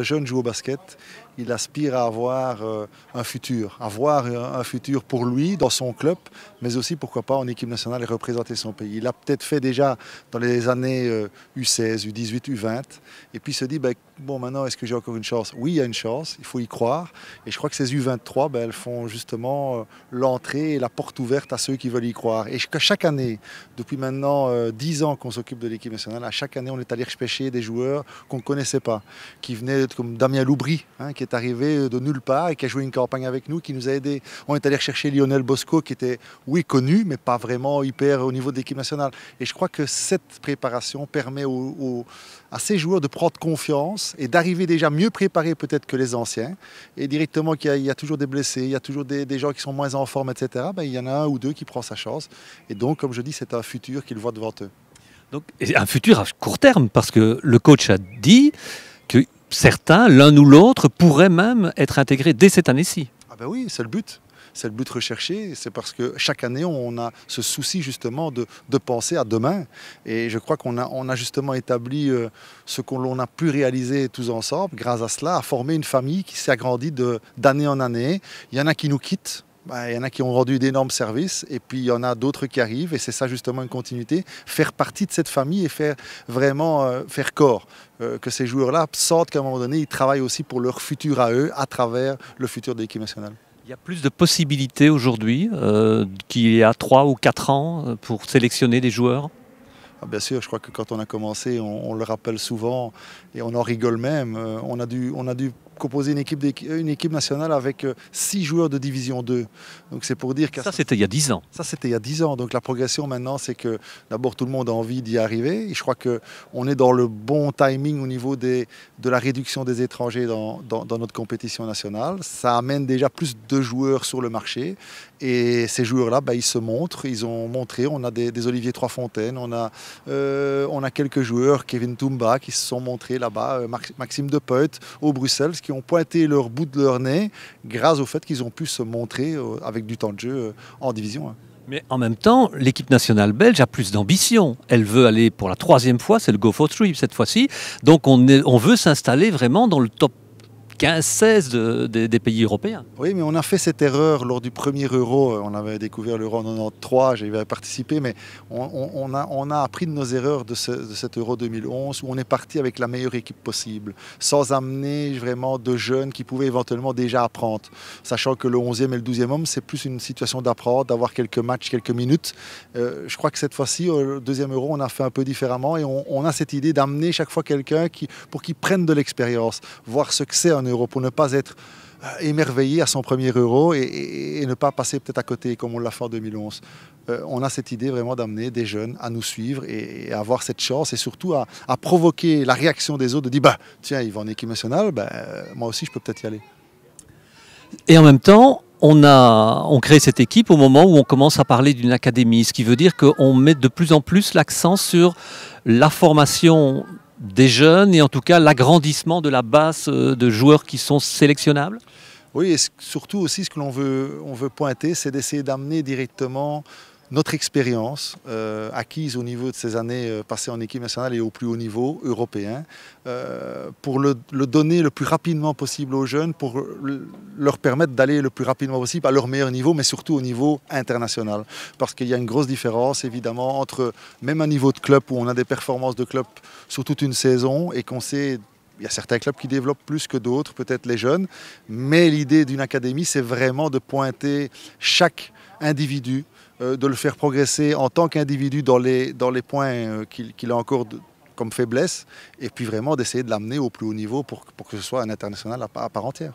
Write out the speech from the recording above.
jeune joue au basket, il aspire à avoir euh, un futur, à avoir un, futur pour lui, dans son club, mais aussi, pourquoi pas, en équipe nationale et représenter son pays. Il l'a peut-être fait déjà dans les années U16, U18, U20, et puis il se dit, ben, bon, maintenant, est-ce que j'ai encore une chance Oui, il y a une chance, il faut y croire, et je crois que ces U23, ben, elles font justement euh, l'entrée et la porte ouverte à ceux qui veulent y croire. Et chaque année, depuis maintenant 10 euh, ans qu'on s'occupe de l'équipe nationale, à chaque année, on est allé repêcher des joueurs qu'on ne connaissait pas, qui venaient comme Damien Loubry, hein, qui est arrivé de nulle part et qui a joué une campagne avec nous, qui nous a aidés. On est allé chercher Lionel Bosco, qui était, oui, connu, mais pas vraiment hyper au niveau de l'équipe nationale. Et je crois que cette préparation permet à ces joueurs de prendre confiance et d'arriver déjà mieux préparés peut-être que les anciens. Et directement qu'il y, a toujours des blessés, il y a toujours des, gens qui sont moins en forme, etc. Ben, il y en a un ou deux qui prend sa chance. Et donc, comme je dis, c'est un futur qu'ils voient devant eux. Donc, un futur à court terme, parce que le coach a dit que certains, l'un ou l'autre, pourraient même être intégrés dès cette année-ci. Ah ben oui, c'est le but c'est le but recherché. C'est parce que chaque année, on a ce souci justement de, penser à demain. Et je crois qu'on a, a justement établi euh, ce qu'on l'on a pu réaliser tous ensemble, grâce à cela, à former une famille qui s'est agrandie d'année en année. Il y en a qui nous quittent, bah, il y en a qui ont rendu d'énormes services et puis il y en a d'autres qui arrivent et c'est ça justement une continuité, faire partie de cette famille et faire vraiment euh, faire corps, euh, que ces joueurs-là sortent qu'à un moment donné ils travaillent aussi pour leur futur à eux à travers le futur de l'équipe nationale. Il y a plus de possibilités aujourd'hui euh, qu'il y a trois ou quatre ans pour sélectionner des joueurs ah, bien sûr, je crois que quand on a commencé, on, le rappelle souvent et on en rigole même. Euh, on, a dû, on a dû composer une équipe, équipe nationale avec euh, six joueurs de Division 2. Donc c'est pour dire que... Ça, c'était il y a dix ans. Ça, c'était il y a dix ans. Donc la progression maintenant, c'est que d'abord, tout le monde a envie d'y arriver. Et je crois qu'on est dans le bon timing au niveau des, de la réduction des étrangers dans, notre compétition nationale. Ça amène déjà plus de joueurs sur le marché. Et ces joueurs-là, ben, ils se montrent, ils ont montré. On a des, des Olivier fontaines on a euh, on a quelques joueurs, Kevin Toumba, qui se sont montrés là-bas, euh, Maxime Depeut au Bruxelles, qui ont pointé leur bout de leur nez grâce au fait qu'ils ont pu se montrer euh, avec du temps de jeu en division. Mais en même temps, l'équipe nationale belge a plus d'ambition. Elle veut aller pour la troisième fois, c'est le Go for Three cette fois-ci. Donc on veut s'installer vraiment dans le top 15, 16 des pays européens. Oui, mais on a fait cette erreur lors du premier euro. On avait découvert l'euro en 93, j'avais participé, mais on, a, on, a, appris de nos erreurs de, cet euro 2011 où on est parti avec la meilleure équipe possible, sans amener vraiment de jeunes qui pouvaient éventuellement déjà apprendre. Sachant que le 11e et le 12e homme, c'est plus une situation d'apprendre, d'avoir quelques matchs, quelques minutes. Euh, je crois que cette fois-ci, au deuxième euro, on a fait un peu différemment et on, a cette idée d'amener chaque fois quelqu'un pour qu'il prenne de l'expérience, voir ce que c'est un euro pour ne pas être euh, émerveillé à son premier euro et, ne pas passer peut-être à côté comme on l'a fait en 2011. Euh, on a cette idée vraiment d'amener des jeunes à nous suivre et, à avoir cette chance et surtout à, provoquer la réaction des autres de dire bah, tiens, il va en équipe nationale, bah, euh, moi aussi je peux peut-être y aller. Et en même temps, on, a, on crée cette équipe au moment où on commence à parler d'une académie, ce qui veut dire qu'on met de plus en plus l'accent sur la formation des jeunes et en tout cas l'agrandissement de la base euh, de joueurs qui sont sélectionnables Oui, et surtout aussi ce que l'on veut, on veut pointer, c'est d'essayer d'amener directement notre expérience euh, acquise au niveau de ces années euh, passées en équipe nationale et au plus haut niveau européen, euh, pour le, donner le plus rapidement possible aux jeunes, pour leur permettre d'aller le plus rapidement possible à leur meilleur niveau, mais surtout au niveau international. Parce qu'il y a une grosse différence, évidemment, entre même un niveau de club où on a des performances de club sur toute une saison et qu'on sait il y a certains clubs qui développent plus que d'autres, peut-être les jeunes, mais l'idée d'une académie, c'est vraiment de pointer chaque individu euh, de le faire progresser en tant qu'individu dans les, points euh, qu'il a encore comme faiblesse, et puis vraiment d'essayer de l'amener au plus haut niveau pour, que ce soit un international à part entière.